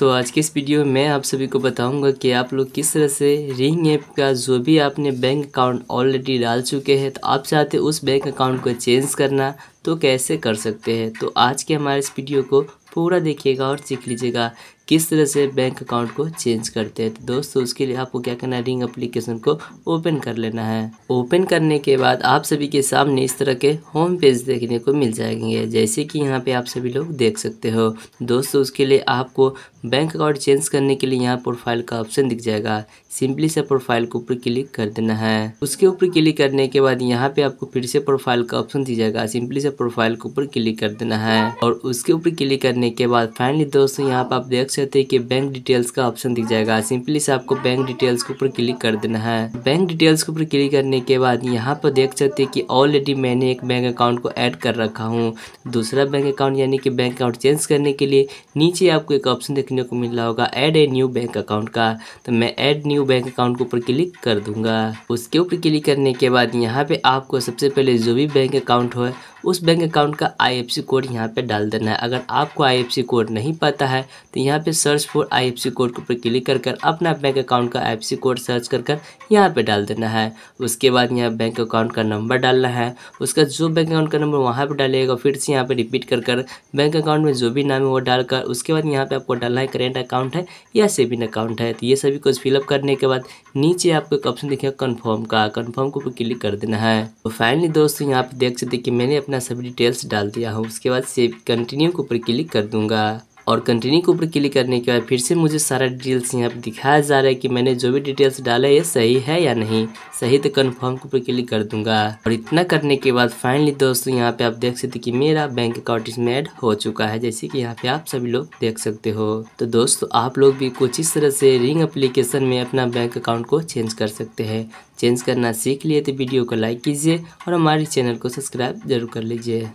दोस्तों आज के इस वीडियो में मैं आप सभी को बताऊंगा कि आप लोग किस तरह से रिंग ऐप का जो भी आपने बैंक अकाउंट ऑलरेडी डाल चुके हैं तो आप चाहते उस बैंक अकाउंट को चेंज करना तो कैसे कर सकते हैं तो आज के हमारे इस वीडियो को पूरा देखिएगा और सीख लीजिएगा किस तरह से बैंक अकाउंट को चेंज करते हैं तो दोस्तों उसके लिए आपको क्या करना है रिंग अप्लीकेशन को ओपन कर लेना है ओपन करने के बाद आप सभी के सामने इस तरह के होम पेज देखने को मिल जाएंगे जैसे कि यहाँ पे आप सभी लोग देख सकते हो दोस्तों उसके लिए आपको बैंक अकाउंट चेंज करने के लिए यहाँ प्रोफाइल का ऑप्शन दिख जाएगा सिंपली से प्रोफाइल के ऊपर क्लिक कर देना है उसके ऊपर क्लिक करने के बाद यहाँ पे आपको फिर से प्रोफाइल का ऑप्शन दिख जाएगा सिंपली से प्रोफाइल के ऊपर क्लिक कर देना है और उसके ऊपर क्लिक करने के बाद फाइनली दोस्तों यहाँ पे आप देख सकते सकते हैं कि बैंक डिटेल्स का ऑप्शन दिख जाएगा सिंपली से आपको बैंक डिटेल्स के ऊपर क्लिक कर देना है बैंक डिटेल्स के ऊपर क्लिक करने के बाद यहाँ पर देख सकते हैं कि ऑलरेडी मैंने एक बैंक अकाउंट को ऐड कर रखा हूँ दूसरा बैंक अकाउंट यानी कि बैंक अकाउंट चेंज करने के लिए नीचे आपको एक ऑप्शन देखने को मिल रहा होगा add a new bank account का तो मैं ऐड न्यू बैंक अकाउंट के ऊपर क्लिक कर दूंगा उसके ऊपर क्लिक करने के बाद यहाँ पे आपको सबसे पहले जो भी बैंक अकाउंट हो उस बैंक अकाउंट का आईएफएससी कोड यहाँ पे डाल देना है अगर आपको आईएफएससी कोड नहीं पता है तो यहाँ पे सर्च फॉर आईएफएससी कोड के ऊपर क्लिक कर कर अपना बैंक अकाउंट का आईएफएससी कोड सर्च कर कर यहाँ पे डाल देना है उसके बाद यहाँ बैंक अकाउंट का नंबर डालना है उसका जो बैंक अकाउंट का नंबर वहाँ पर डालिएगा फिर से यहाँ पर रिपीट कर कर बैंक अकाउंट में जो भी नाम है वो डालकर उसके बाद यहाँ पर आपको डालना है करेंट अकाउंट है या सेविंग अकाउंट है तो ये सभी कुछ फिलअप करने के बाद नीचे आपको एक ऑप्शन दिखेगा कन्फर्म का कन्फर्म को क्लिक कर देना है तो फाइनली दोस्तों यहाँ पर देख सकते कि मैंने अपना सभी डिटेल्स डाल दिया हूँ उसके बाद सेव कंटिन्यू के ऊपर क्लिक कर दूंगा और कंटिन्यू के ऊपर क्लिक करने के बाद फिर से मुझे सारा डिटेल्स यहाँ पर दिखाया जा रहा है कि मैंने जो भी डिटेल्स डाला है ये सही है या नहीं सही तो कन्फर्म के ऊपर क्लिक कर दूंगा और इतना करने के बाद फाइनली दोस्तों यहाँ पे आप देख सकते कि मेरा बैंक अकाउंट इसमें ऐड हो चुका है जैसे कि यहाँ पे आप सभी लोग देख सकते हो तो दोस्तों आप लोग भी कुछ इस तरह से रिंग अप्लीकेशन में अपना बैंक अकाउंट को चेंज कर सकते हैं चेंज करना सीख लिए तो वीडियो को लाइक कीजिए और हमारे चैनल को सब्सक्राइब जरूर कर लीजिए